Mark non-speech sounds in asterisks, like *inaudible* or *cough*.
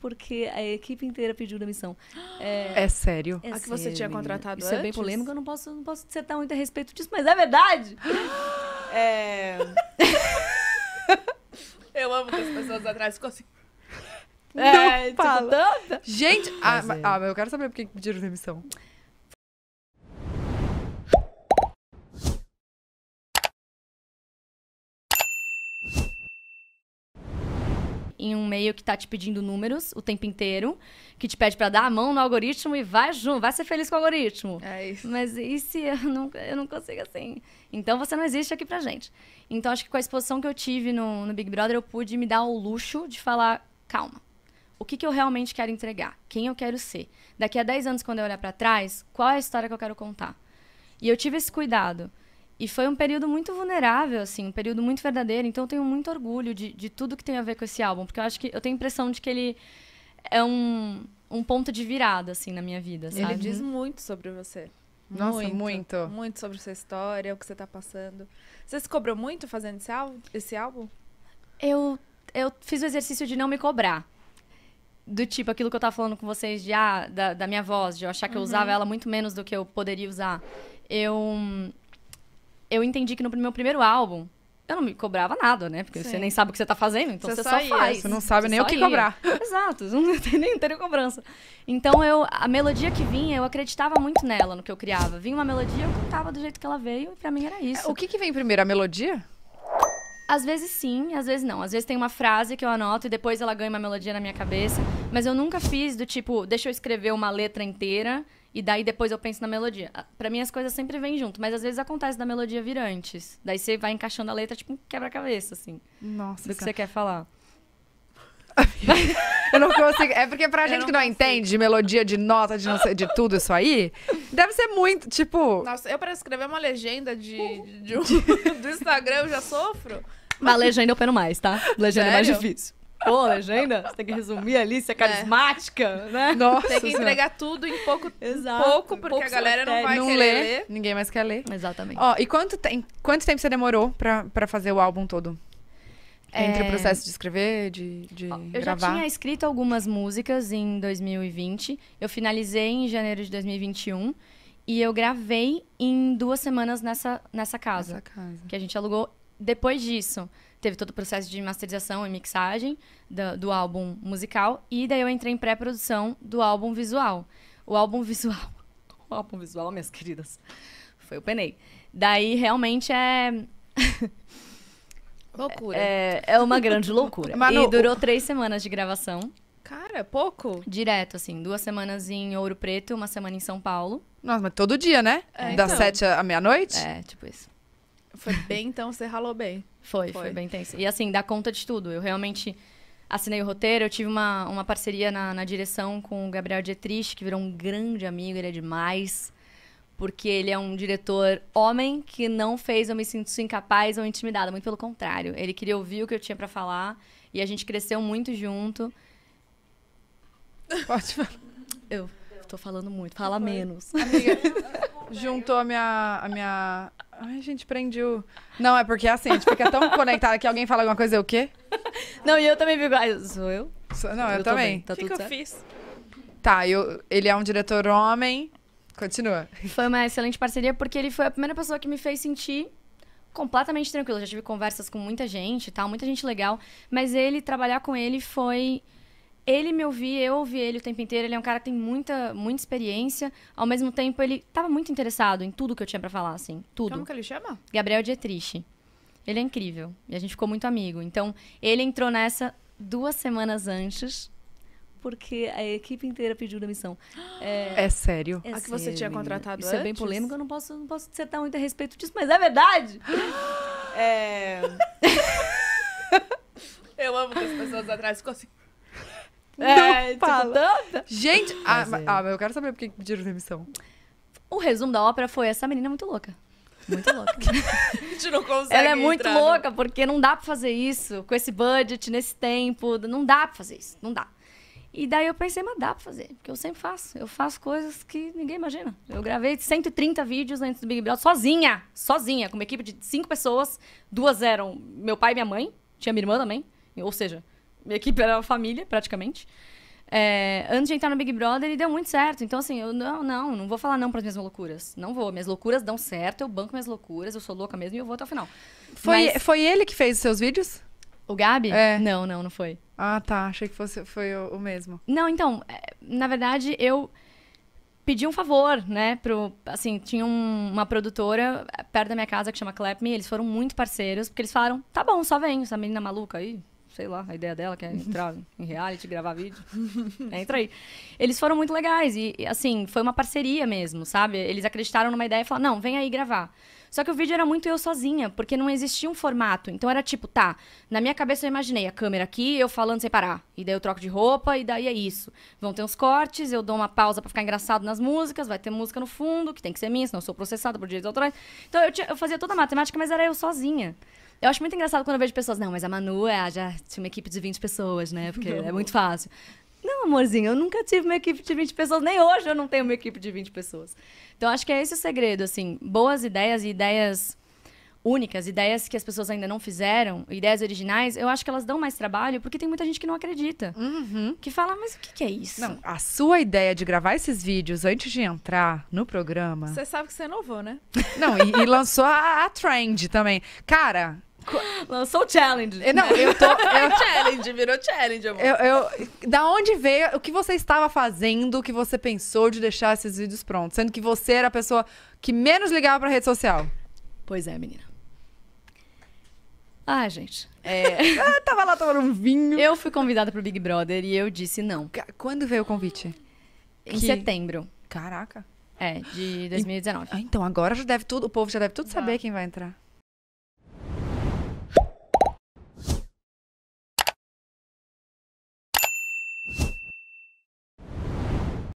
porque a equipe inteira pediu demissão. *gasps* É, é sério? É a que sério, você tinha contratado Isso antes? é bem polêmico, eu não posso, não posso dissertar muito a respeito disso, mas é verdade! *gasps* é... *laughs* eu amo que as pessoas atrás ficam assim... Não é, tipo, fala. Tipo, Gente, ah, é. ah, eu quero saber por que pediram demissão. em um meio que tá te pedindo números o tempo inteiro, que te pede para dar a mão no algoritmo e vai junto, vai ser feliz com o algoritmo. É isso. Mas e se eu *laughs* não, eu não consigo assim? Então você não existe aqui pra gente. Então acho que com a exposição que eu tive no, no Big Brother, eu pude me dar o luxo de falar, calma, o que, que eu realmente quero entregar? Quem eu quero ser? Daqui a 10 anos, quando eu olhar para trás, qual é a história que eu quero contar? E eu tive esse cuidado. E foi um período muito vulnerável, assim, um período muito verdadeiro. Então eu tenho muito orgulho de, de tudo que tem a ver com esse álbum, porque eu acho que eu tenho a impressão de que ele é um, um ponto de virada, assim, na minha vida, sabe? Ele diz muito sobre você. Nossa, muito, muito. Muito sobre sua história, o que você tá passando. Você se cobrou muito fazendo esse álbum? Esse álbum? Eu, eu fiz o exercício de não me cobrar do tipo aquilo que eu tava falando com vocês de ah, da, da minha voz, de eu achar que eu uhum. usava ela muito menos do que eu poderia usar. Eu eu entendi que no meu primeiro álbum, eu não me cobrava nada, né? Porque Sim. você nem sabe o que você tá fazendo, então você, você só, só faz. Você não sabe você nem o que ia. cobrar. *laughs* Exato, não *laughs* tem nem teria cobrança. Então eu, a melodia que vinha, eu acreditava muito nela, no que eu criava. Vinha uma melodia, eu cantava do jeito que ela veio e pra mim era isso. É, o que que vem primeiro, a melodia? Às vezes sim, às vezes não. Às vezes tem uma frase que eu anoto e depois ela ganha uma melodia na minha cabeça. Mas eu nunca fiz do tipo, deixa eu escrever uma letra inteira e daí depois eu penso na melodia. Ah, Para mim as coisas sempre vêm junto, mas às vezes acontece da melodia vir antes. Daí você vai encaixando a letra tipo quebra-cabeça, assim. Nossa. Do que cara. você é- quer falar. *laughs* eu não consigo. É porque pra gente não que não consigo. entende de melodia, de nota, de, sei, de tudo isso aí, deve ser muito, tipo. Nossa, eu pra escrever uma legenda de, de, *laughs* de um, *laughs* do Instagram eu já sofro. Mas legenda eu peno mais, tá? Legenda é mais difícil. Pô, legenda, você tem que resumir ali, ser é é. carismática, é. né? Nossa, tem que entregar tudo em pouco, Exato, pouco porque pouco a galera não vai não querer ler. Ninguém mais quer ler. Exatamente. Ó, e quanto, tem, quanto tempo você demorou pra, pra fazer o álbum todo? É... Entre o processo de escrever, de, de eu gravar? Eu já tinha escrito algumas músicas em 2020. Eu finalizei em janeiro de 2021. E eu gravei em duas semanas nessa, nessa casa, casa. Que a gente alugou depois disso, teve todo o processo de masterização e mixagem do, do álbum musical. E daí eu entrei em pré-produção do álbum visual. O álbum *laughs* visual. O álbum visual, minhas queridas. Foi o penei. Daí realmente é. *laughs* Loucura. É, é uma grande loucura. Manu... E durou três semanas de gravação. Cara, é pouco? Direto, assim. Duas semanas em Ouro Preto, uma semana em São Paulo. Nossa, mas todo dia, né? É, das então. sete à meia-noite? É, tipo isso. Foi bem, então você ralou bem. Foi, foi, foi bem tenso. E assim, dá conta de tudo. Eu realmente assinei o roteiro, eu tive uma, uma parceria na, na direção com o Gabriel Dietrich, que virou um grande amigo, ele é demais. Porque ele é um diretor homem que não fez eu me sinto incapaz ou intimidada, muito pelo contrário. Ele queria ouvir o que eu tinha para falar e a gente cresceu muito junto. Pode falar. Eu tô falando muito, fala menos. Amiga, juntou a minha, a minha Ai, a gente, prendi o. Não, é porque é assim, a gente fica tão conectada que alguém fala alguma coisa, eu o quê? Não, e eu também vi Ah, sou eu? Sou, não, eu, eu também. Tá o que, que eu fiz? Tá, eu, ele é um diretor homem. Continua. Foi uma excelente parceria porque ele foi a primeira pessoa que me fez sentir completamente tranquila. Já tive conversas com muita gente e tal, muita gente legal. Mas ele, trabalhar com ele foi ele me ouvia, eu ouvi ele o tempo inteiro. Ele é um cara que tem muita, muita experiência. Ao mesmo tempo, ele estava muito interessado em tudo que eu tinha para falar, assim. Tudo. Como que ele chama? Gabriel Dietrich. Ele é incrível. E a gente ficou muito amigo. Então, ele entrou nessa duas semanas antes, porque a equipe inteira pediu demissão. *gasps* É, é sério? É a que sério, você tinha contratado Isso antes? é bem polêmico, eu não posso, não posso dissertar muito a respeito disso, mas é verdade! *gasps* é... *laughs* *laughs* eu amo que as pessoas atrás ficam assim... É, não tipo, fala. Gente, ah, é. ah eu quero saber por que pediram demissão. O resumo da ópera foi essa menina é muito louca. Muito louca. *laughs* a gente não consegue. Ela é muito entrar, louca, não. porque não dá pra fazer isso com esse budget, nesse tempo. Não dá pra fazer isso. Não dá. E daí eu pensei, mas dá pra fazer, porque eu sempre faço. Eu faço coisas que ninguém imagina. Eu gravei 130 vídeos antes do Big Brother sozinha, sozinha, com uma equipe de cinco pessoas. Duas eram meu pai e minha mãe, tinha minha irmã também. Ou seja, minha equipe era uma família, praticamente. É, antes de entrar no Big Brother, ele deu muito certo. Então, assim, eu não, não, não vou falar não para as minhas loucuras. Não vou. Minhas loucuras dão certo, eu banco minhas loucuras, eu sou louca mesmo e eu vou até o final. Foi, Mas... foi ele que fez os seus vídeos? O Gabi? É. Não, não, não foi. Ah, tá. Achei que fosse, foi o, o mesmo. Não, então, é, na verdade, eu pedi um favor, né? Pro, assim, tinha um, uma produtora é, perto da minha casa que chama Clap Me, eles foram muito parceiros, porque eles falaram: tá bom, só vem, essa menina maluca aí, sei lá, a ideia dela, que é *laughs* entrar em reality, gravar vídeo. É, entra aí. Eles foram muito legais e, assim, foi uma parceria mesmo, sabe? Eles acreditaram numa ideia e falaram, não, vem aí gravar. Só que o vídeo era muito eu sozinha, porque não existia um formato. Então era tipo, tá, na minha cabeça eu imaginei a câmera aqui, eu falando sem parar. E daí eu troco de roupa, e daí é isso. Vão ter uns cortes, eu dou uma pausa para ficar engraçado nas músicas, vai ter música no fundo, que tem que ser minha, senão eu sou processada por direitos autorais. Então eu, tinha, eu fazia toda a matemática, mas era eu sozinha. Eu acho muito engraçado quando eu vejo pessoas, não, mas a Manu é, já tinha uma equipe de 20 pessoas, né? Porque não. é muito fácil. Não, amorzinho, eu nunca tive uma equipe de 20 pessoas, nem hoje eu não tenho uma equipe de 20 pessoas. Então acho que é esse o segredo, assim, boas ideias e ideias únicas, ideias que as pessoas ainda não fizeram, ideias originais, eu acho que elas dão mais trabalho porque tem muita gente que não acredita. Uhum. Que fala, mas o que, que, é isso? Não, a sua ideia de gravar esses vídeos antes de entrar no programa. Você sabe que você inovou, né? Não, e, e lançou a, a trend também. Cara, Lançou o challenge. É, não, eu tô. Eu... *laughs* challenge, virou challenge, amor. Eu, eu, da onde veio. O que você estava fazendo, o que você pensou de deixar esses vídeos prontos? Sendo que você era a pessoa que menos ligava pra rede social. Pois é, menina. Ah, gente. É... *laughs* Ah, tava lá tomando um vinho. Eu fui convidada pro Big Brother e eu disse não. Quando veio o convite? Em que... setembro. Caraca. É, de 2019. E... Ah, então agora já deve tudo, o povo já deve tudo saber ah. quem vai entrar.